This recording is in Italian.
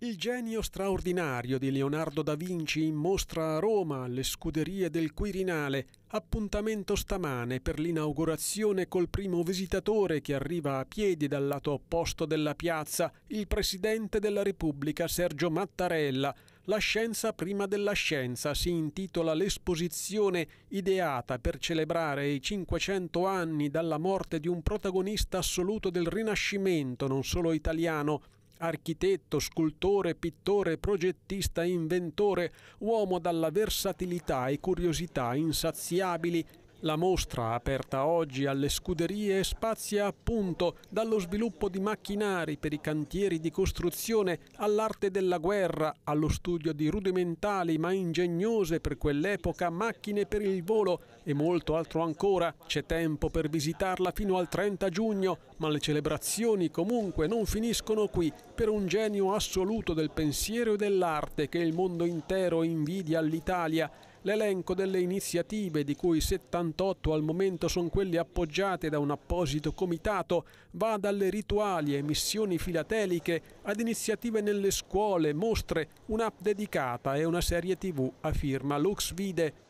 Il genio straordinario di Leonardo da Vinci in mostra a Roma alle scuderie del Quirinale. Appuntamento stamane per l'inaugurazione col primo visitatore che arriva a piedi dal lato opposto della piazza, il presidente della Repubblica Sergio Mattarella. La scienza prima della scienza si intitola l'esposizione ideata per celebrare i 500 anni dalla morte di un protagonista assoluto del Rinascimento, non solo italiano, Architetto, scultore, pittore, progettista, inventore, uomo dalla versatilità e curiosità insaziabili la mostra, aperta oggi alle scuderie, spazia appunto dallo sviluppo di macchinari per i cantieri di costruzione all'arte della guerra, allo studio di rudimentali ma ingegnose per quell'epoca macchine per il volo e molto altro ancora. C'è tempo per visitarla fino al 30 giugno, ma le celebrazioni comunque non finiscono qui per un genio assoluto del pensiero e dell'arte che il mondo intero invidia all'Italia L'elenco delle iniziative, di cui 78 al momento sono quelle appoggiate da un apposito comitato, va dalle rituali e missioni filateliche ad iniziative nelle scuole, mostre, un'app dedicata e una serie tv a firma Lux Vide